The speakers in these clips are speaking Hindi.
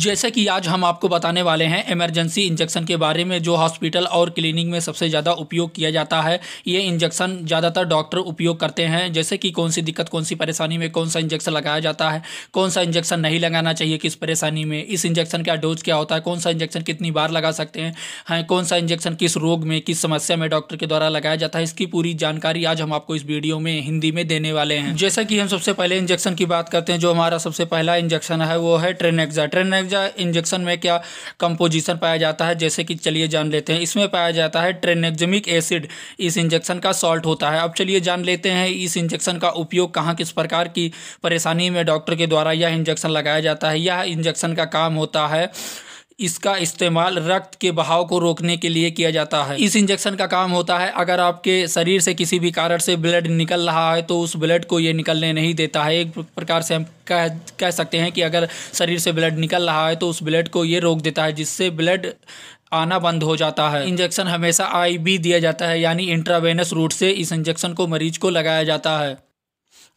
जैसे कि आज हम आपको बताने वाले हैं इमरजेंसी इंजेक्शन के बारे में जो हॉस्पिटल और क्लिनिक में सबसे ज़्यादा उपयोग किया जाता है ये इंजेक्शन ज़्यादातर डॉक्टर उपयोग करते हैं जैसे कि कौन सी दिक्कत कौन सी परेशानी में कौन सा इंजेक्शन लगाया जाता है कौन सा इंजेक्शन नहीं लगाना चाहिए किस परेशानी में इस इंजेक्शन का डोज क्या होता है कौन सा इंजेक्शन कितनी बार लगा सकते हैं हैं कौन सा इंजेक्शन किस रोग में किस समस्या में डॉक्टर के द्वारा लगाया जाता है इसकी पूरी जानकारी आज हम आपको इस वीडियो में हिंदी में देने वाले हैं जैसा कि हम सबसे पहले इंजेक्शन की बात करते हैं जो हमारा सबसे पहला इंजेक्शन है वो है ट्रेनेक्जा ट्रेनेक् या इंजेक्शन में क्या कंपोजिशन पाया जाता है जैसे कि चलिए जान लेते हैं इसमें पाया जाता है ट्रेनेक्जमिक एसिड इस इंजेक्शन का सॉल्ट होता है अब चलिए जान लेते हैं इस इंजेक्शन का उपयोग कहाँ किस प्रकार की परेशानी में डॉक्टर के द्वारा यह इंजेक्शन लगाया जाता है यह इंजेक्शन का काम होता है इसका इस्तेमाल रक्त के बहाव को रोकने के लिए किया जाता है इस इंजेक्शन का काम होता है अगर आपके शरीर से किसी भी कारण से ब्लड निकल रहा है तो उस ब्लड को ये निकलने नहीं देता है एक प्रकार से हम कह कह सकते हैं कि अगर शरीर से ब्लड निकल रहा है तो उस ब्लड को ये रोक देता है जिससे ब्लड आना बंद हो जाता है इंजेक्शन हमेशा आई दिया जाता है यानी इंट्रावेनस रूट से इस इंजेक्शन को मरीज को लगाया जाता है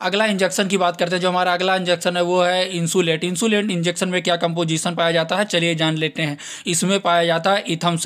अगला इंजेक्शन की बात करते हैं जो हमारा अगला इंजेक्शन है वो है इंसुलेट इंसुलेट इंजेक्शन में क्या कंपोजिशन पाया जाता है चलिए जान लेते हैं इसमें पाया जाता है इथम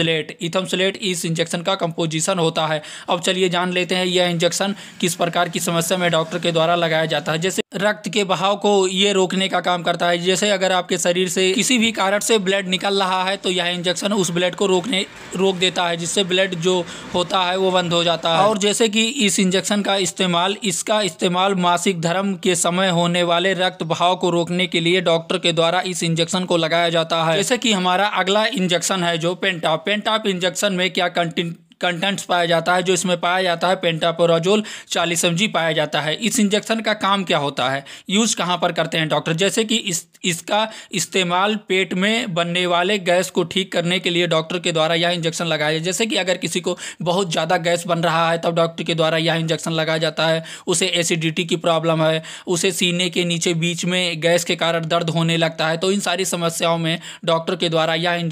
स्लेट इस इंजेक्शन का कंपोजिशन होता है अब चलिए जान लेते हैं यह इंजेक्शन किस प्रकार की समस्या में डॉक्टर के द्वारा लगाया जाता है जैसे रक्त के बहाव को ये रोकने का काम करता है जैसे अगर आपके शरीर से किसी भी कारण से ब्लड निकल रहा है तो यह इंजेक्शन उस ब्लड को रोकने रोक देता है जिससे ब्लड जो होता है वो बंद हो जाता है हाँ। और जैसे कि इस इंजेक्शन का इस्तेमाल इसका इस्तेमाल मास सिख धर्म के समय होने वाले रक्त भाव को रोकने के लिए डॉक्टर के द्वारा इस इंजेक्शन को लगाया जाता है जैसे कि हमारा अगला इंजेक्शन है जो पेंटाप पेंटाप इंजेक्शन में क्या कंटिन्यू कंटेंट्स पाया जाता है जो इसमें पाया जाता है पेंटापोराजोल चालीस एम पाया जाता है इस इंजेक्शन का काम क्या होता है यूज़ कहाँ पर करते हैं डॉक्टर जैसे कि इस इसका इस्तेमाल पेट में बनने वाले गैस को ठीक करने के लिए डॉक्टर के द्वारा यह इंजेक्शन लगाया जाए जैसे कि अगर किसी को बहुत ज़्यादा गैस बन रहा है तब डॉक्टर के द्वारा यह इंजेक्शन लगाया जाता है उसे एसिडिटी की प्रॉब्लम है उसे सीने के नीचे बीच में गैस के कारण दर्द होने लगता है तो इन सारी समस्याओं में डॉक्टर के द्वारा यह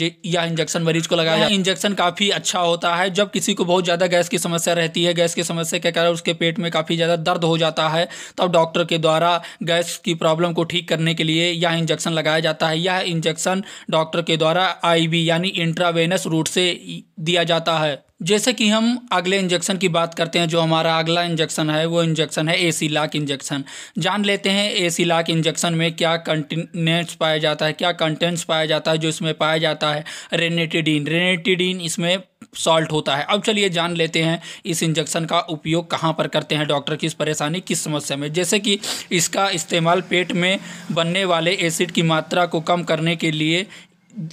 इंजेक्शन मरीज को लगाया जाए इंजेक्शन काफ़ी अच्छा होता है जब किसी को बहुत ज़्यादा गैस की समस्या रहती है गैस की समस्या के कारण उसके पेट में काफ़ी ज़्यादा दर्द हो जाता है तब डॉक्टर के द्वारा गैस की प्रॉब्लम को ठीक करने के लिए यह इंजेक्शन लगाया जाता है यह इंजेक्शन डॉक्टर के द्वारा आई यानी इंट्रावेनस रूट से दिया जाता है जैसे कि हम अगले इंजेक्शन की बात करते हैं जो हमारा अगला इंजेक्शन है वो इंजेक्शन है एसी लाक इंजेक्शन जान लेते हैं ए सी इंजेक्शन में क्या कंटेनेंट्स पाया जाता है क्या कंटेंट्स पाया जाता है जो इसमें पाया जाता है रेनेटिडीन रेनेटिडीन इसमें सॉल्ट होता है अब चलिए जान लेते हैं इस इंजेक्शन का उपयोग कहाँ पर करते हैं डॉक्टर किस परेशानी किस समस्या में जैसे कि इसका इस्तेमाल पेट में बनने वाले एसिड की मात्रा को कम करने के लिए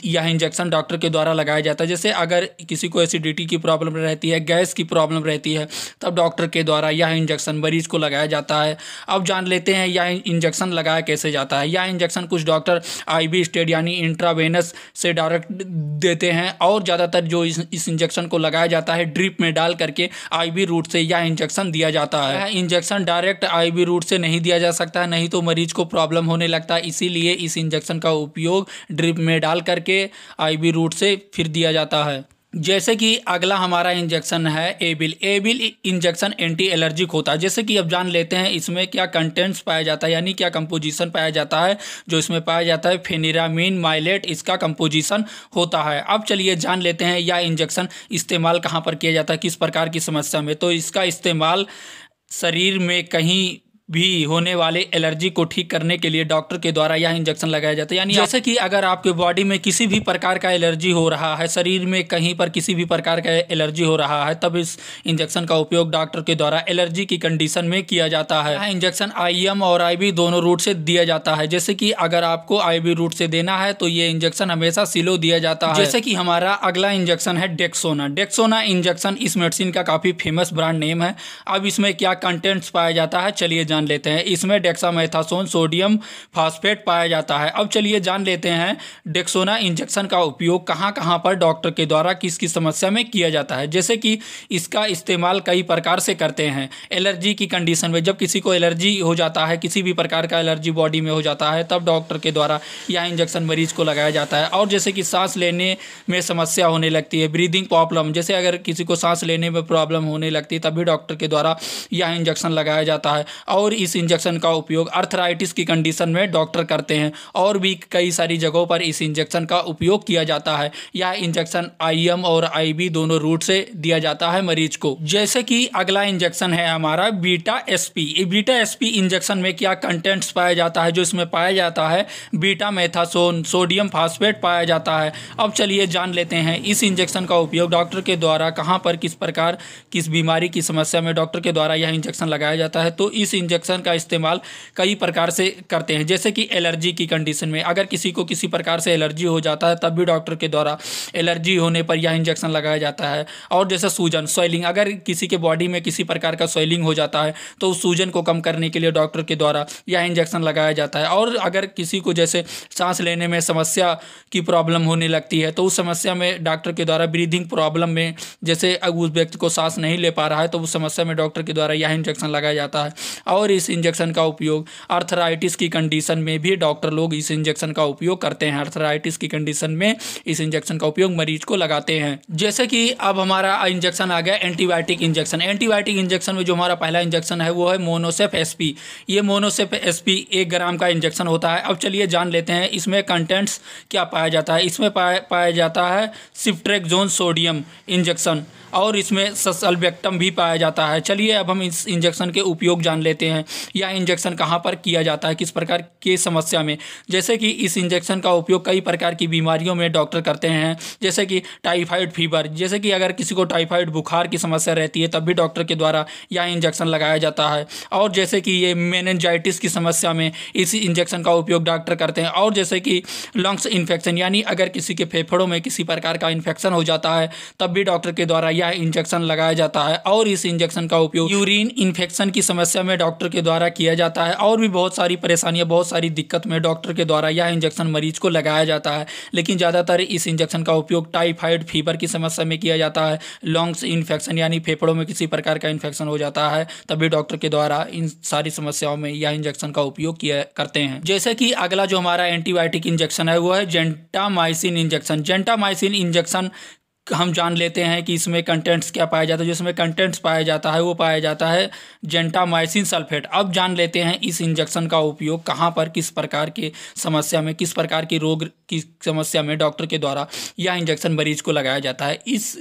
यह इंजेक्शन डॉक्टर के द्वारा लगाया जाता है जैसे अगर किसी को एसिडिटी की प्रॉब्लम रहती है गैस की प्रॉब्लम रहती है तब डॉक्टर के द्वारा यह इंजेक्शन मरीज को लगाया जाता है अब जान लेते हैं यह इंजेक्शन लगाया कैसे जाता है यह इंजेक्शन कुछ डॉक्टर बी स्टेड यानी इंट्रावेनस से डायरेक्ट देते हैं और ज़्यादातर जो इस इस इंजेक्शन को लगाया जाता है ड्रिप में डाल करके बी रूट से यह इंजेक्शन दिया जाता है इंजेक्शन डायरेक्ट बी रूट से नहीं दिया जा सकता नहीं तो मरीज को प्रॉब्लम होने लगता है इसीलिए इस इंजेक्शन का उपयोग ड्रिप में डाल करके आईवी रूट से फिर दिया जाता है जैसे कि अगला हमारा इंजेक्शन है Avil Avil injection anti allergic होता है जैसे कि अब जान लेते हैं इसमें क्या कंटेंट्स पाया जाता है यानी क्या कंपोजिशन पाया जाता है जो इसमें पाया जाता है फेनिरामीन माइलेट इसका कंपोजिशन होता है अब चलिए जान लेते हैं यह इंजेक्शन इस्तेमाल कहाँ पर किया जाता है किस प्रकार की समस्या में तो इसका इस्तेमाल शरीर में कहीं भी होने वाले एलर्जी को ठीक करने के लिए डॉक्टर के द्वारा यह इंजेक्शन लगाया जाता है यानी जैसे कि अगर आपके बॉडी में किसी भी प्रकार का एलर्जी हो रहा है शरीर में कहीं पर किसी भी प्रकार का एलर्जी हो रहा है तब इस इंजेक्शन का उपयोग डॉक्टर के द्वारा एलर्जी की कंडीशन में किया जाता है यह इंजेक्शन आई और आई दोनों रूट से दिया जाता है जैसे कि अगर आपको आई रूट से देना है तो ये इंजेक्शन हमेशा सिलो दिया जाता है जैसे कि हमारा अगला इंजेक्शन है डेक्सोना डेक्सोना इंजेक्शन इस मेडिसिन का काफ़ी फेमस ब्रांड नेम है अब इसमें क्या कंटेंट्स पाया जाता है चलिए जान जान लेते हैं इसमें डेक्सामेथासोन सोडियम फास्फेट पाया जाता है अब चलिए जान लेते हैं डेक्सोना इंजेक्शन का उपयोग कहाँ कहाँ पर डॉक्टर के द्वारा किस किस समस्या में किया जाता है जैसे कि इसका इस्तेमाल कई प्रकार से करते हैं एलर्जी की कंडीशन में जब किसी को एलर्जी हो जाता है किसी भी प्रकार का एलर्जी बॉडी में हो जाता है तब डॉक्टर के द्वारा यह इंजेक्शन मरीज को लगाया जाता है और जैसे कि सांस लेने में समस्या होने लगती है ब्रीदिंग प्रॉब्लम जैसे अगर किसी को सांस लेने में प्रॉब्लम होने लगती है तभी डॉक्टर के द्वारा यह इंजेक्शन लगाया जाता है और और इस इंजेक्शन का उपयोग अर्थराइटिस की कंडीशन में डॉक्टर करते हैं और भी कई सारी जगहों पर इस इंजेक्शन का उपयोग किया जाता है यह इंजेक्शन आईएम और आईबी दोनों रूट से दिया जाता है मरीज को जैसे कि अगला इंजेक्शन है हमारा beta SP beta SP injection में क्या कंटेंट्स पाया जाता है जो इसमें पाया जाता है बीटा मेथासोन सोडियम फास्फेट पाया जाता है अब चलिए जान लेते हैं इस इंजेक्शन का उपयोग डॉक्टर के द्वारा कहाँ पर किस प्रकार किस बीमारी की समस्या में डॉक्टर के द्वारा यह इंजेक्शन लगाया जाता है तो इस इंजेक्शन इंजेक्शन का इस्तेमाल कई प्रकार से करते हैं जैसे कि एलर्जी की कंडीशन में अगर किसी को किसी प्रकार से एलर्जी हो जाता है तब भी डॉक्टर के द्वारा एलर्जी होने पर यह इंजेक्शन लगाया जाता है और जैसे सूजन सॉइलिंग अगर किसी के बॉडी में किसी प्रकार का सॉइलिंग हो जाता है तो उस सूजन को कम करने के लिए डॉक्टर के द्वारा यह इंजेक्शन लगाया जाता है और अगर किसी को जैसे सांस लेने में समस्या की प्रॉब्लम होने लगती है तो उस समस्या में डॉक्टर के द्वारा ब्रीदिंग प्रॉब्लम में जैसे उस व्यक्ति को सांस नहीं ले पा रहा है तो उस समस्या में डॉक्टर के द्वारा यह इंजेक्शन लगाया जाता है और और इस इंजेक्शन का उपयोग अर्थराइटिस की कंडीशन में भी डॉक्टर लोग इस इंजेक्शन का उपयोग करते हैं अर्थराइटिस की कंडीशन में इस इंजेक्शन का उपयोग मरीज को लगाते हैं जैसे कि अब हमारा इंजेक्शन आ गया एंटीबायोटिक इंजेक्शन एंटीबायोटिक इंजेक्शन में जो हमारा पहला इंजेक्शन है वो है मोनोसेफ एस ये मोनोसेफ एस एक ग्राम का इंजेक्शन होता है अब चलिए जान लेते हैं इसमें कंटेंट्स क्या पाया जाता है इसमें पाया जाता है सिप्ट्रेक्जोन सोडियम इंजेक्शन और इसमें ससलबेक्टम भी पाया जाता है चलिए अब हम इस इंजेक्शन के उपयोग जान लेते हैं हैं या इंजेक्शन कहाँ पर किया जाता है किस प्रकार की समस्या में जैसे कि इस इंजेक्शन का उपयोग कई प्रकार की बीमारियों में डॉक्टर करते हैं जैसे कि टाइफाइड फीवर जैसे कि अगर किसी को टाइफाइड बुखार की समस्या रहती है तब भी डॉक्टर के द्वारा यह इंजेक्शन लगाया जाता है और जैसे कि ये मेनजाइटिस की समस्या में इस इंजेक्शन का उपयोग डॉक्टर करते हैं और जैसे कि लंग्स इन्फेक्शन यानी अगर किसी के फेफड़ों में किसी प्रकार का इन्फेक्शन हो जाता है तब भी डॉक्टर के द्वारा यह इंजेक्शन लगाया जाता है और इस इंजेक्शन का उपयोग यूरिन इन्फेक्शन की समस्या में डॉक्टर डॉक्टर के द्वारा किया जाता है और भी बहुत सारी परेशानियाँ बहुत सारी दिक्कत में डॉक्टर के द्वारा यह इंजेक्शन मरीज को लगाया जाता है लेकिन ज़्यादातर इस इंजेक्शन का उपयोग टाइफाइड फीवर की समस्या में किया जाता है लंग्स इन्फेक्शन यानी फेफड़ों में किसी प्रकार का इन्फेक्शन हो जाता है तभी डॉक्टर के द्वारा इन सारी समस्याओं में यह इंजेक्शन का उपयोग किया करते हैं जैसे कि अगला जो हमारा एंटीबायोटिक इंजेक्शन है वो है जेंटामाइसिन इंजेक्शन जेंटामाइसिन इंजेक्शन हम जान लेते हैं कि इसमें कंटेंट्स क्या पाया जाता है जिसमें कंटेंट्स पाया जाता है वो पाया जाता है जेंटामाइसिन सल्फेट अब जान लेते हैं इस इंजेक्शन का उपयोग कहाँ पर किस प्रकार के समस्या में किस प्रकार के रोग की समस्या में डॉक्टर के द्वारा यह इंजेक्शन मरीज को लगाया जाता है इस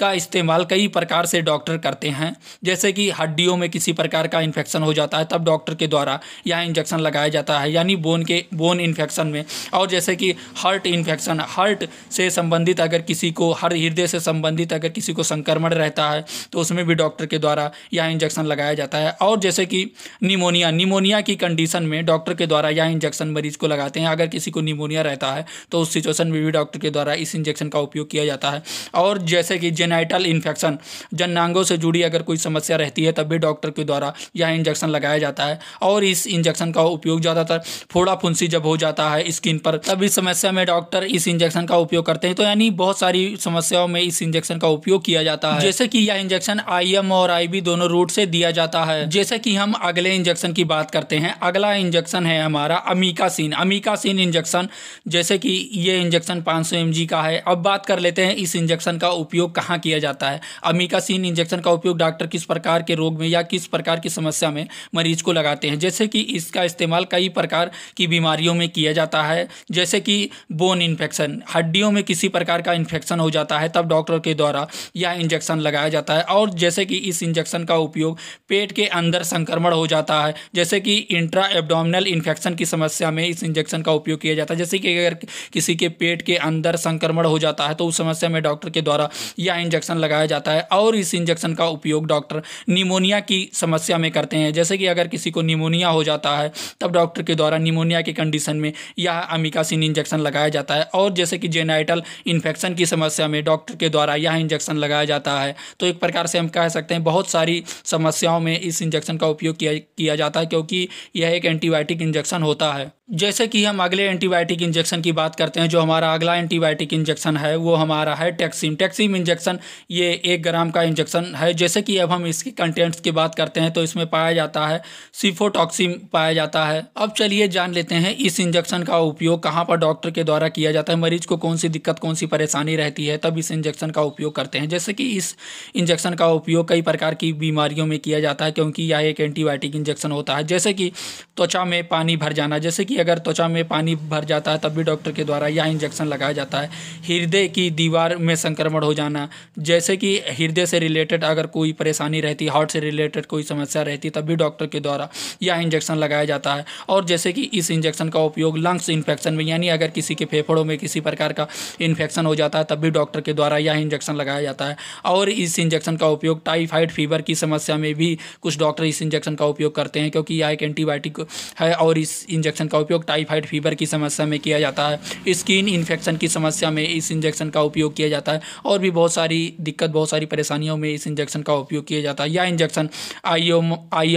का इस्तेमाल कई प्रकार से डॉक्टर करते हैं जैसे कि हड्डियों में किसी प्रकार का इन्फेक्शन हो जाता है तब डॉक्टर के द्वारा यह इंजेक्शन लगाया जाता है यानी बोन के बोन इन्फेक्शन में और जैसे कि हार्ट इन्फेक्शन हार्ट से संबंधित अगर किसी को हर हृदय से संबंधित अगर किसी को संक्रमण रहता है तो उसमें भी डॉक्टर के द्वारा यह इंजेक्शन लगाया जाता है और जैसे कि निमोनिया निमोनिया की कंडीशन में डॉक्टर के द्वारा यह इंजेक्शन मरीज को लगाते हैं अगर किसी को निमोनिया रहता है तो उस सिचुएशन में भी डॉक्टर के द्वारा इस इंजेक्शन का उपयोग किया जाता है और जैसे कि जेन जेनाइटल इन्फेक्शन जननांगों से जुड़ी अगर कोई समस्या रहती है तब भी डॉक्टर के द्वारा यह इंजेक्शन लगाया जाता है और इस इंजेक्शन का उपयोग ज़्यादातर फोड़ा फुंसी जब हो जाता है स्किन पर तब इस समस्या में डॉक्टर इस इंजेक्शन का उपयोग करते हैं तो यानी बहुत सारी समस्याओं में इस इंजेक्शन का उपयोग किया जाता है जैसे कि यह इंजेक्शन आई और आई दोनों रूट से दिया जाता है जैसे कि हम अगले इंजेक्शन की बात करते हैं अगला इंजेक्शन है हमारा अमीकासिन अमीकासिन इंजेक्शन जैसे कि यह इंजेक्शन 500 सौ का है अब बात कर लेते हैं इस इंजेक्शन का उपयोग कहाँ कहाँ किया जाता है अमीकासीन इंजेक्शन का उपयोग डॉक्टर किस प्रकार के रोग में या किस प्रकार की समस्या में मरीज को लगाते हैं जैसे कि इसका इस्तेमाल कई प्रकार की बीमारियों में किया जाता है जैसे कि बोन इन्फेक्शन हड्डियों में किसी प्रकार का इन्फेक्शन हो जाता है तब डॉक्टर के द्वारा यह इंजेक्शन लगाया जाता है और जैसे कि इस इंजेक्शन का उपयोग पेट के अंदर संक्रमण हो जाता है जैसे कि इंट्रा एब्डोमिनल इन्फेक्शन की समस्या में इस इंजेक्शन का उपयोग किया जाता है जैसे कि अगर किसी के पेट के अंदर संक्रमण हो जाता है तो उस समस्या में डॉक्टर के द्वारा यह इंजेक्शन लगाया जाता है और इस इंजेक्शन का उपयोग डॉक्टर निमोनिया की समस्या में करते हैं जैसे कि अगर किसी को निमोनिया हो जाता है तब डॉक्टर के द्वारा निमोनिया की कंडीशन में यह अमिकासिन इंजेक्शन लगाया जाता है और जैसे कि जेनाइटल इन्फेक्शन की समस्या में डॉक्टर के द्वारा यह इंजेक्शन लगाया जाता है तो एक प्रकार से हम कह सकते हैं बहुत सारी समस्याओं में इस इंजेक्शन का उपयोग किया किया जाता है क्योंकि यह एक एंटीबायोटिक इंजेक्शन होता है जैसे कि हम अगले एंटीबायोटिक इंजेक्शन की बात करते हैं जो हमारा अगला एंटीबायोटिक इंजेक्शन है वो हमारा है टैक्सिम टैक्सिम इंजेक्शन इंजेक्शन ये एक ग्राम का इंजेक्शन है जैसे कि अब हम इसके कंटेंट्स की बात करते हैं तो इसमें पाया जाता है सिफोटॉक्सिम पाया जाता है अब चलिए जान लेते हैं इस इंजेक्शन का उपयोग कहाँ पर डॉक्टर के द्वारा किया जाता है मरीज को कौन सी दिक्कत कौन सी परेशानी रहती है तब इस इंजेक्शन का उपयोग करते हैं जैसे कि इस इंजेक्शन का उपयोग कई प्रकार की बीमारियों में किया जाता है क्योंकि यह एक एंटीबायोटिक इंजेक्शन होता है जैसे कि त्वचा में पानी भर जाना जैसे कि अगर त्वचा में पानी भर जाता है तब भी डॉक्टर के द्वारा यह इंजेक्शन लगाया जाता है हृदय की दीवार में संक्रमण हो जाना जैसे कि हृदय से रिलेटेड अगर कोई परेशानी रहती हार्ट से रिलेटेड कोई समस्या रहती तब भी डॉक्टर के द्वारा यह इंजेक्शन लगाया जाता है और जैसे कि इस इंजेक्शन का उपयोग लंग्स इन्फेक्शन में यानी अगर किसी के फेफड़ों में किसी प्रकार का इन्फेक्शन हो जाता है तब भी डॉक्टर के द्वारा यह इंजेक्शन लगाया जाता है और इस इंजेक्शन का उपयोग टाइफाइड फीवर की समस्या में भी कुछ डॉक्टर इस इंजेक्शन का उपयोग करते हैं क्योंकि यह एक एंटीबायोटिक है और इस इंजेक्शन का उपयोग टाइफाइड फीवर की समस्या में किया जाता है स्किन इन्फेक्शन की समस्या में इस इंजेक्शन का उपयोग किया जाता है और भी बहुत सारे सारी दिक्कत बहुत सारी परेशानियों में इस इंजेक्शन का उपयोग किया जाता है या इंजेक्शन आई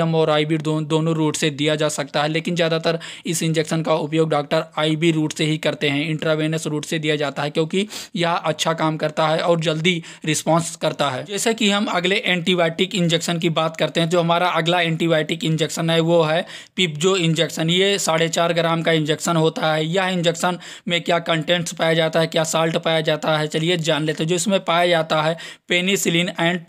एम और आई दो, दोनों रूट से दिया जा सकता है लेकिन ज़्यादातर इस इंजेक्शन का उपयोग डॉक्टर आई रूट से ही करते हैं इंट्रावेनस रूट से दिया जाता है क्योंकि यह अच्छा काम करता है और जल्दी रिस्पॉन्स करता है जैसे कि हम अगले एंटीबायोटिक इंजेक्शन की बात करते हैं जो हमारा अगला एंटीबायोटिक इंजेक्शन है वो है पिप्जो इंजेक्शन ये साढ़े चार ग्राम का इंजेक्शन होता है यह इंजेक्शन में क्या कंटेंट्स पाया जाता है क्या साल्ट पाया जाता है चलिए जान लेते हैं जो इसमें पाया जाता जाता है पेनिसिलिन एंड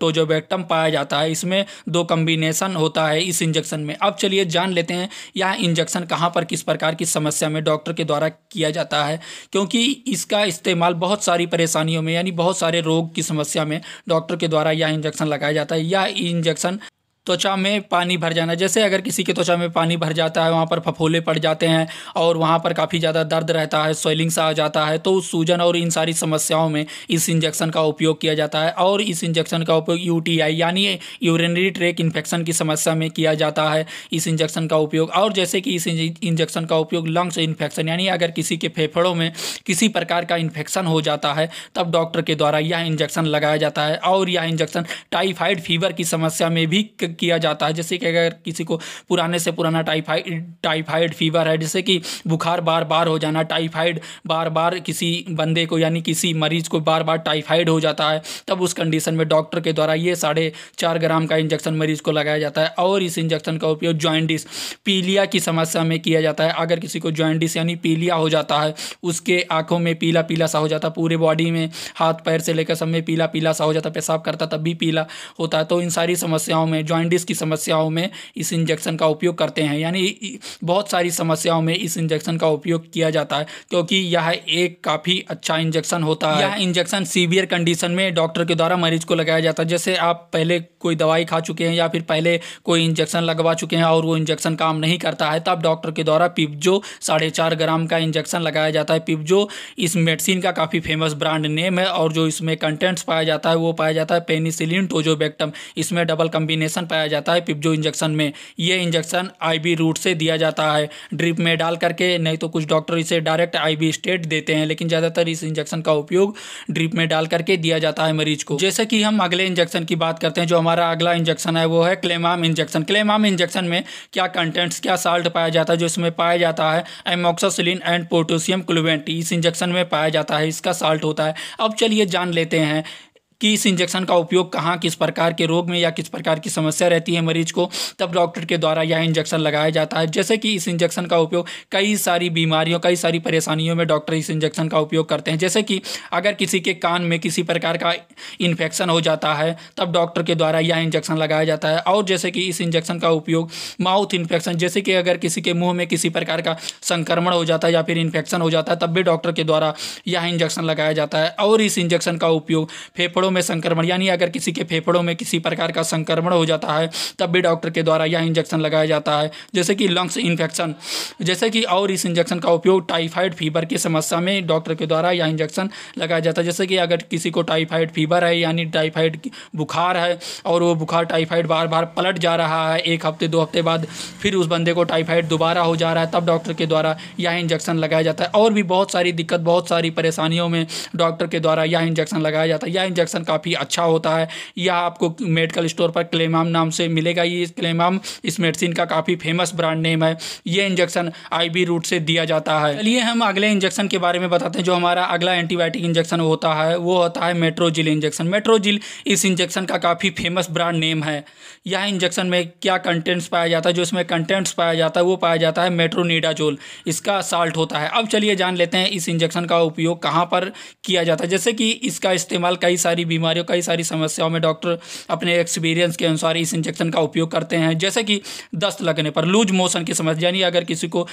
टोजोबेक्टम पाया जाता है इसमें दो कम्बिनेशन होता है इस इंजेक्शन में अब चलिए जान लेते हैं यह इंजेक्शन कहाँ पर किस प्रकार की समस्या में डॉक्टर के द्वारा किया जाता है क्योंकि इसका इस्तेमाल बहुत सारी परेशानियों में यानी बहुत सारे रोग की समस्या में डॉक्टर के द्वारा यह इंजेक्शन लगाया जाता है यह इंजेक्शन त्वचा में पानी भर जाना जैसे अगर किसी के त्वचा में पानी भर जाता है वहाँ पर फफोले पड़ जाते हैं और वहाँ पर काफ़ी ज़्यादा दर्द रहता है स्वेलिंग सा आ जाता है तो उस सूजन और इन सारी समस्याओं में इस इंजेक्शन का उपयोग किया जाता है और इस इंजेक्शन का उपयोग यू यानी यूरिनरी ट्रेक इन्फेक्शन की समस्या में किया जाता है इस इंजेक्शन का उपयोग और जैसे कि इस इंजेक्शन का उपयोग लंग्स इन्फेक्शन यानी अगर किसी के फेफड़ों में किसी प्रकार का इन्फेक्शन हो जाता है तब डॉक्टर के द्वारा यह इंजेक्शन लगाया जाता है और यह इंजेक्शन टाइफाइड फीवर की समस्या में भी किया जाता है जैसे कि अगर किसी को पुराने से पुराना टाइफाइड टाइफाइड फीवर है जैसे कि बुखार बार बार हो जाना टाइफाइड बार बार किसी बंदे को यानी किसी मरीज को बार बार टाइफाइड हो जाता है तब उस कंडीशन में डॉक्टर के द्वारा ये साढ़े चार ग्राम का इंजेक्शन मरीज को लगाया जाता है और इस इंजेक्शन का उपयोग ज्वाइंटिस पीलिया की समस्या में किया जाता है अगर किसी को ज्वाइंटिस यानी पीलिया हो जाता है उसके आँखों में पीला पीला सा हो जाता है पूरे बॉडी में हाथ पैर से लेकर सब में पीला पीला सा हो जाता है पेशाब करता तब भी पीला होता है तो इन सारी समस्याओं में ज्वाइंट जॉइंडिस की समस्याओं में इस इंजेक्शन का उपयोग करते हैं यानी बहुत सारी समस्याओं में इस इंजेक्शन का उपयोग किया जाता है क्योंकि यह एक काफ़ी अच्छा इंजेक्शन होता है यह इंजेक्शन सीवियर कंडीशन में डॉक्टर के द्वारा मरीज को लगाया जाता है जैसे आप पहले कोई दवाई खा चुके हैं या फिर पहले कोई इंजेक्शन लगवा चुके हैं और वो इंजेक्शन काम नहीं करता है तब डॉक्टर के द्वारा पिपजो साढ़े चार ग्राम का इंजेक्शन लगाया जाता है पिपजो इस मेडिसिन का काफ़ी फेमस ब्रांड नेम है और जो इसमें कंटेंट्स पाया जाता है वो पाया जाता है पेनीसिलिन टोजोबैक्टम इसमें डबल कम्बिनेशन बताया जाता है पिप्जो इंजेक्शन में यह इंजेक्शन आईबी रूट से दिया जाता है ड्रिप में डाल करके नहीं तो कुछ डॉक्टर इसे डायरेक्ट आईबी स्टेट देते हैं लेकिन ज़्यादातर इस इंजेक्शन का उपयोग ड्रिप में डाल करके दिया जाता है मरीज को जैसे कि हम अगले इंजेक्शन की बात करते हैं जो हमारा अगला इंजेक्शन है वो है क्लेमाम इंजेक्शन क्लेमाम इंजेक्शन में क्या कंटेंट्स क्या साल्ट पाया जाता है जो इसमें पाया जाता है एमोक्सोसिलिन एंड पोटोशियम क्लोवेंट इस इंजेक्शन में पाया जाता है इसका साल्ट होता है अब चलिए जान लेते हैं कि इस इंजेक्शन का उपयोग कहाँ किस प्रकार के रोग में या किस प्रकार की समस्या रहती है मरीज को तब डॉक्टर के द्वारा यह इंजेक्शन लगाया जाता है जैसे कि इस इंजेक्शन का उपयोग कई सारी बीमारियों कई सारी परेशानियों में डॉक्टर इस इंजेक्शन का उपयोग करते हैं जैसे कि अगर किसी के कान में किसी प्रकार का इन्फेक्शन हो जाता है तब डॉक्टर के द्वारा यह इंजेक्शन लगाया जाता है और जैसे कि इस इंजेक्शन का उपयोग माउथ इन्फेक्शन जैसे कि अगर किसी के मुँह में किसी प्रकार का संक्रमण हो जाता है या फिर इन्फेक्शन हो जाता है तब भी डॉक्टर के द्वारा यह इंजेक्शन लगाया जाता है और इस इंजेक्शन का उपयोग फेफड़ों फेफड़ों में संक्रमण यानी अगर किसी के फेफड़ों में किसी प्रकार का संक्रमण हो जाता है तब भी डॉक्टर के द्वारा यह इंजेक्शन लगाया जाता है जैसे कि लंग्स इन्फेक्शन जैसे कि और इस इंजेक्शन का उपयोग टाइफाइड फीवर की समस्या में डॉक्टर के द्वारा यह इंजेक्शन लगाया जाता है जैसे कि अगर किसी को टाइफाइड फीवर है यानी टाइफाइड बुखार है और वो बुखार टाइफाइड बार बार पलट जा रहा है एक हफ्ते दो हफ्ते बाद फिर उस बंदे को टाइफाइड दोबारा हो जा रहा है तब डॉक्टर के द्वारा यह इंजेक्शन लगाया जाता है और भी बहुत सारी दिक्कत बहुत सारी परेशानियों में डॉक्टर के द्वारा यह इंजेक्शन लगाया जाता है यह इंजेक्शन कलेक्शन काफ़ी अच्छा होता है यह आपको मेडिकल स्टोर पर क्लेमाम नाम से मिलेगा ये क्लेमाम इस मेडिसिन का काफ़ी फेमस ब्रांड नेम है ये इंजेक्शन आईबी रूट से दिया जाता है चलिए हम अगले इंजेक्शन के बारे में बताते हैं जो हमारा अगला एंटीबायोटिक इंजेक्शन होता है वो होता है मेट्रोजिल इंजेक्शन मेट्रोजिल इस इंजेक्शन का काफ़ी फेमस ब्रांड नेम है यह इंजेक्शन में क्या कंटेंट्स पाया जाता है जो इसमें कंटेंट्स पाया जाता है वो पाया जाता है मेट्रोनीडाजोल इसका साल्ट होता है अब चलिए जान लेते हैं इस इंजेक्शन का उपयोग कहाँ पर किया जाता है जैसे कि इसका इस्तेमाल कई सारी सारी बीमारियों कई सारी समस्याओं में डॉक्टर अपने एक्सपीरियंस के अनुसार इस इंजेक्शन का उपयोग करते हैं जैसे कि दस्त लगने पर लूज मोशन की समस्या यानी अगर किसी को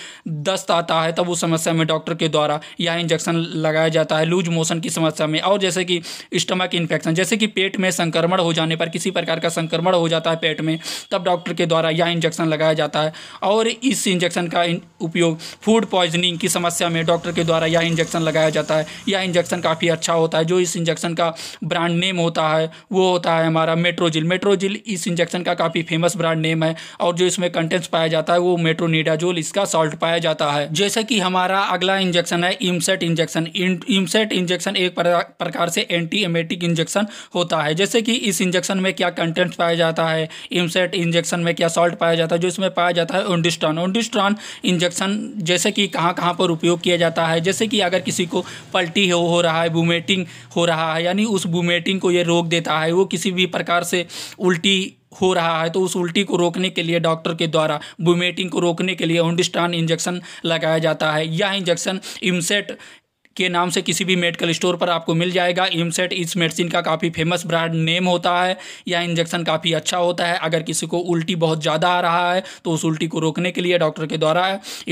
दस्त आता है तब उस समस्या में डॉक्टर के द्वारा यह इंजेक्शन लगाया जाता है लूज मोशन की समस्या में और जैसे कि स्टमक इन्फेक्शन जैसे कि पेट में संक्रमण हो जाने पर किसी प्रकार का संक्रमण हो जाता है पेट में तब डॉक्टर के द्वारा यह इंजेक्शन लगाया जाता है और इस इंजेक्शन का उपयोग फूड पॉइजनिंग की समस्या में डॉक्टर के द्वारा यह इंजेक्शन लगाया जाता है यह इंजेक्शन काफ़ी अच्छा होता है जो इस इंजेक्शन का ब्रांड ब्रांड नेम होता है वो होता है हमारा मेट्रोजिल मेट्रोजिल इस इंजेक्शन का काफ़ी फेमस ब्रांड नेम है और जो इसमें कंटेंट्स पाया जाता है वो मेट्रोनीडाजोल इसका सॉल्ट पाया जाता है जैसे कि हमारा अगला इंजेक्शन है इमसेट इंजेक्शन इमसेट इंजेक्शन एक प्रकार से एंटी एमेटिक इंजेक्शन होता है जैसे कि इस इंजेक्शन में क्या कंटेंट्स पाया जाता है इमसेट इंजेक्शन में क्या सॉल्ट पाया जाता है जो इसमें पाया जाता है ओंडिस्ट्रॉन ओंडिस्ट्रॉन इंजेक्शन जैसे कि कहाँ कहाँ पर उपयोग किया जाता है जैसे कि अगर किसी को पल्टी हो, रहा है वोमेटिंग हो रहा है यानी उस बुमे रूमेटिंग को ये रोक देता है वो किसी भी प्रकार से उल्टी हो रहा है तो उस उल्टी को रोकने के लिए डॉक्टर के द्वारा बुमेटिंग को रोकने के लिए ओंडिस्टान इंजेक्शन लगाया जाता है यह इंजेक्शन इमसेट के नाम से किसी भी मेडिकल स्टोर पर आपको मिल जाएगा इमसेट इस मेडिसिन का काफ़ी फेमस ब्रांड नेम होता है यह इंजेक्शन काफ़ी अच्छा होता है अगर किसी को उल्टी बहुत ज़्यादा आ रहा है तो उस उल्टी को रोकने के लिए डॉक्टर के द्वारा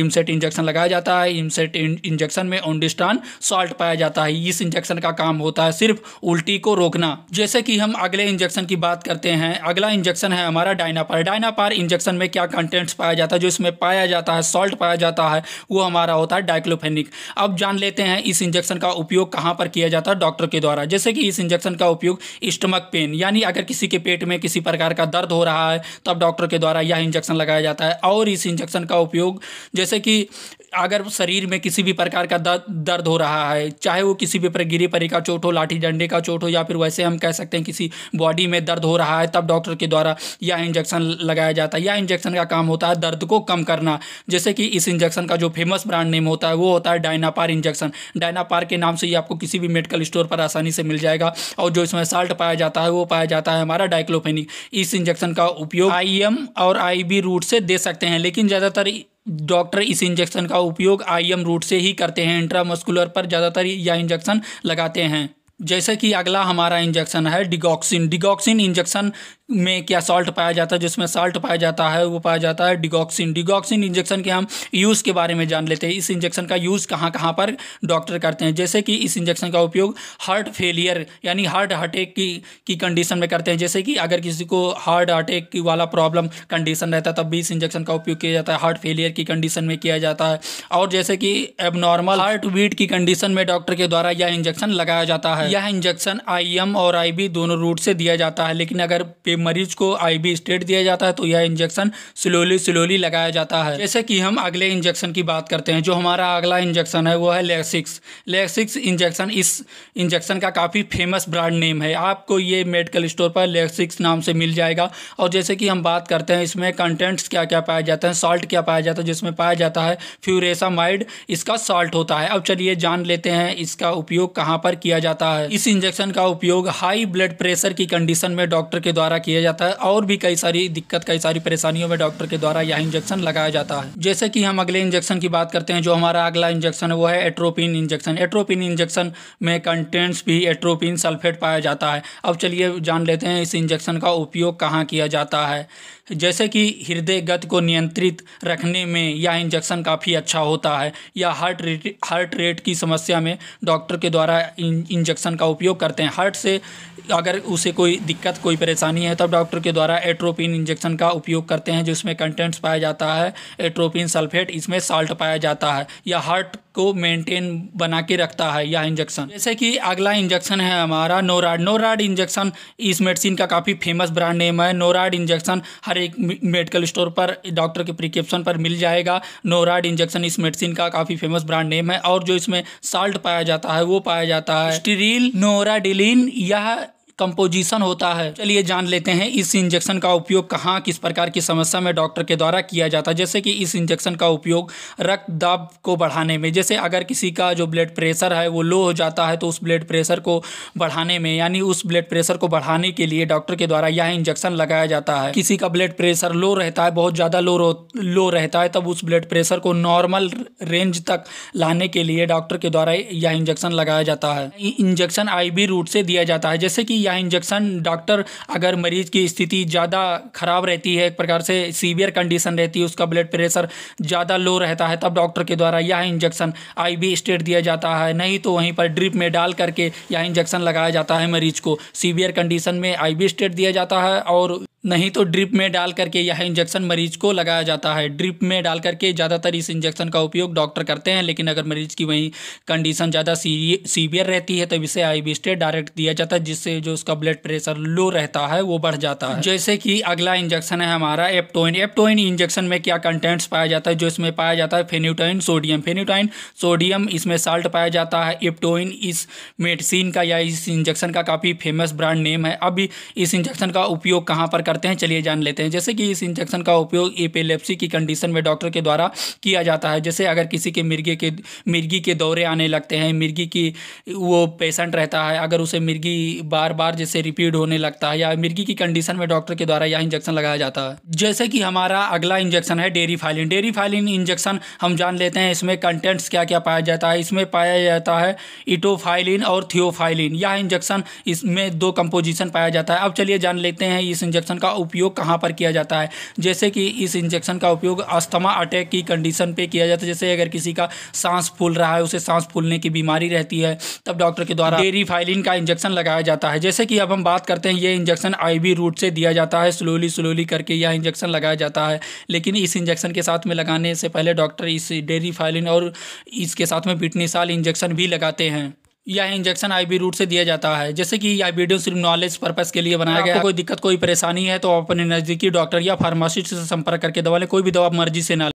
इमसेट इंजेक्शन लगाया जाता है इमसेट इंजेक्शन में ओंडिस्टान सॉल्ट पाया जाता है इस इंजेक्शन का काम होता है सिर्फ उल्टी को रोकना जैसे कि हम अगले इंजेक्शन की बात करते हैं अगला इंजेक्शन है हमारा डायनापार डायनापार इंजेक्शन में क्या कंटेंट्स पाया जाता है जो इसमें पाया जाता है सॉल्ट पाया जाता है वो हमारा होता है डाइक्लोफेनिक अब जान लेते हैं इस इंजेक्शन का उपयोग कहाँ पर किया जाता है डॉक्टर के द्वारा जैसे कि इस इंजेक्शन का उपयोग स्टमक पेन यानी अगर किसी के पेट में किसी प्रकार का दर्द हो रहा है तब डॉक्टर के द्वारा यह इंजेक्शन लगाया जाता है और इस इंजेक्शन का उपयोग जैसे कि अगर शरीर में किसी भी प्रकार का दर्द हो रहा है चाहे वो किसी भी गिरी परी का चोट हो लाठी डंडे का चोट हो या फिर वैसे हम कह सकते हैं किसी बॉडी में दर्द हो रहा है तब डॉक्टर के द्वारा या इंजेक्शन लगाया जाता है या इंजेक्शन का काम होता है दर्द को कम करना जैसे कि इस इंजेक्शन का जो फेमस ब्रांड नेम होता है वो होता है डायनापार इंजेक्शन डायनापार के नाम से ये आपको किसी भी मेडिकल स्टोर पर आसानी से मिल जाएगा और जो इसमें साल्ट पाया जाता है वो पाया जाता है हमारा डाइक्लोफेनिक इस इंजेक्शन का उपयोग आई और आई रूट से दे सकते हैं लेकिन ज़्यादातर डॉक्टर इस इंजेक्शन का उपयोग आईएम रूट से ही करते हैं इंट्रामस्कुलर पर ज़्यादातर यह इंजेक्शन लगाते हैं जैसे कि अगला हमारा इंजेक्शन है डिगॉक्सिन डिगॉक्सिन इंजेक्शन में क्या सॉल्ट पाया जाता है जिसमें सॉल्ट पाया जाता है वो पाया जाता है डिगॉक्सिन डिगॉक्सिन इंजेक्शन के हम यूज़ के बारे में जान लेते हैं इस इंजेक्शन का यूज़ कहाँ कहाँ पर डॉक्टर करते हैं जैसे कि इस इंजेक्शन का उपयोग हार्ट फेलियर यानी हार्ट अटैक की की कंडीशन में करते हैं जैसे कि अगर किसी को हार्ट अटैक की वाला प्रॉब्लम कंडीशन रहता है तब भी इस इंजेक्शन का उपयोग किया जाता है हार्ट फेलियर की कंडीशन में किया जाता है और जैसे कि एबनॉर्मल हार्ट बीट की कंडीशन में डॉक्टर के द्वारा यह इंजेक्शन लगाया जाता है यह इंजेक्शन आई और आई दोनों रूट से दिया जाता है लेकिन अगर मरीज को आईबी स्टेट दिया जाता है तो यह इंजेक्शन स्लोली स्लोली लगाया जाता है जैसे कि हम अगले इंजेक्शन की बात करते हैं जो हमारा अगला इंजेक्शन है वो है लेक्सिक्स लेक्सिक्स इंजेक्शन इस इंजेक्शन का काफ़ी फेमस ब्रांड नेम है आपको ये मेडिकल स्टोर पर लेक्सिक्स नाम से मिल जाएगा और जैसे कि हम बात करते हैं इसमें कंटेंट्स क्या क्या पाया जाता है सॉल्ट क्या पाया जाता है जिसमें पाया जाता है फ्यूरेसामाइड इसका सॉल्ट होता है अब चलिए जान लेते हैं इसका उपयोग कहाँ पर किया जाता है इस इंजेक्शन का उपयोग हाई ब्लड प्रेशर की कंडीशन में डॉक्टर के द्वारा किया जाता है और भी कई सारी दिक्कत कई सारी परेशानियों में डॉक्टर के द्वारा यह इंजेक्शन लगाया जाता है जैसे कि हम अगले इंजेक्शन की बात करते हैं जो हमारा अगला इंजेक्शन है वो है एट्रोपिन इंजेक्शन एट्रोपिन इंजेक्शन में कंटेंट्स भी एट्रोपिन सल्फेट पाया जाता है अब चलिए जान लेते हैं इस इंजेक्शन का उपयोग कहाँ किया जाता है जैसे कि हृदय गति को नियंत्रित रखने में यह इंजेक्शन काफ़ी अच्छा होता है या हार्ट रेट हार्ट रेट की समस्या में डॉक्टर के द्वारा इंजेक्शन का उपयोग करते हैं हार्ट से अगर उसे कोई दिक्कत कोई परेशानी है तब डॉक्टर के द्वारा एट्रोपिन इंजेक्शन का उपयोग करते हैं जिसमें कंटेंट्स पाया जाता है एट्रोपिन सल्फेट इसमें साल्ट पाया जाता है यह हार्ट को मेंटेन बना के रखता है यह इंजेक्शन जैसे कि अगला इंजेक्शन है हमारा नोराड नोराड इंजेक्शन इस मेडिसिन का काफ़ी फेमस ब्रांड नेम है नोराड इंजेक्शन हर एक मेडिकल स्टोर पर डॉक्टर के प्रिक्रिप्शन पर मिल जाएगा नोराड इंजेक्शन इस मेडिसिन का काफ़ी फेमस ब्रांड नेम है और जो इसमें साल्ट पाया जाता है वो पाया जाता है स्टीरिल नोराडिलिन यह कंपोजिशन होता है चलिए जान लेते हैं इस इंजेक्शन का उपयोग कहाँ किस प्रकार की समस्या में डॉक्टर के द्वारा किया जाता है जैसे कि इस इंजेक्शन का उपयोग रक्त दाब को बढ़ाने में जैसे अगर किसी का जो ब्लड प्रेशर है वो लो हो जाता है तो उस ब्लड प्रेशर को बढ़ाने में यानी उस ब्लड प्रेशर को बढ़ाने के लिए डॉक्टर के द्वारा यह इंजेक्शन लगाया जाता है किसी का ब्लड प्रेशर लो रहता है बहुत ज़्यादा लो लो रहता है तब उस ब्लड प्रेशर को नॉर्मल रेंज तक लाने के लिए डॉक्टर के द्वारा यह इंजेक्शन लगाया जाता है इंजेक्शन आई रूट से दिया जाता है जैसे कि या इंजेक्शन डॉक्टर अगर मरीज की स्थिति ज़्यादा ख़राब रहती है एक प्रकार से सीवियर कंडीशन रहती है उसका ब्लड प्रेशर ज़्यादा लो रहता है तब डॉक्टर के द्वारा यह इंजेक्शन आई बी स्टेट दिया जाता है नहीं तो वहीं पर ड्रिप में डाल करके यह इंजेक्शन लगाया जाता है मरीज को सीवियर कंडीशन में आई बी स्टेट दिया जाता है और नहीं तो ड्रिप में डाल करके यह इंजेक्शन मरीज को लगाया जाता है ड्रिप में डाल करके ज़्यादातर इस इंजेक्शन का उपयोग डॉक्टर करते हैं लेकिन अगर मरीज की वहीं कंडीशन ज़्यादा सीवियर रहती है तो इसे आई स्टेट डायरेक्ट दिया जाता है जिससे जो उसका ब्लड प्रेशर लो रहता है वो बढ़ जाता है जैसे कि अगला इंजेक्शन है हमारा एप्टोइन एप्टोइन इंजेक्शन में क्या कंटेंट्स पाया जाता है जो इसमें पाया जाता है फेन्यूटाइन सोडियम फेन्यूटाइन सोडियम इसमें साल्ट पाया जाता है एप्टोइन इस मेडिसिन का या इस इंजेक्शन का काफ़ी फेमस ब्रांड नेम है अब इस इंजेक्शन का उपयोग कहाँ पर करते हैं चलिए जान लेते हैं जैसे कि इस इंजेक्शन का उपयोग एपिलेप्सी की कंडीशन में डॉक्टर के द्वारा किया जाता है जैसे अगर किसी के मिर्गी के मिर्गी के दौरे आने लगते हैं मिर्गी की वो पेशेंट रहता है अगर उसे मिर्गी बार बार जैसे रिपीट होने लगता है या मिर्गी की कंडीशन में डॉक्टर के द्वारा यह इंजेक्शन लगाया जाता है जैसे कि हमारा अगला इंजेक्शन है Deriphyllin Deriphyllin injection हम जान लेते हैं इसमें कंटेंट्स क्या क्या पाया जाता है इसमें पाया जाता है इटोफाइलिन और थियोफाइलिन यह इंजेक्शन इसमें दो कंपोजिशन पाया जाता है अब चलिए जान लेते हैं इस इंजेक्शन का उपयोग कहाँ पर किया जाता है जैसे कि इस इंजेक्शन का उपयोग अस्थमा अटैक की कंडीशन पे किया जाता है जैसे अगर किसी का सांस फूल रहा है उसे सांस फूलने की बीमारी रहती है तब डॉक्टर के द्वारा डेरीफाइलिन का इंजेक्शन लगाया जाता है जैसे कि अब हम बात करते हैं ये इंजेक्शन आई रूट से दिया जाता है स्लोली स्लोली करके यह इंजेक्शन लगाया जाता है लेकिन इस इंजेक्शन के साथ में लगाने से पहले डॉक्टर इस डेरीफाइलिन और इसके साथ में बिटनिसाल इंजेक्शन भी लगाते हैं यह इंजेक्शन आईबी रूट से दिया जाता है जैसे कि यह वीडियो सिर्फ नॉलेज पर्पज़ के लिए बनाया गया कोई दिक्कत कोई परेशानी है तो आप अपने नज़दीकी डॉक्टर या फार्मासिस्ट से संपर्क करके दवा लें कोई भी दवा मर्जी से ना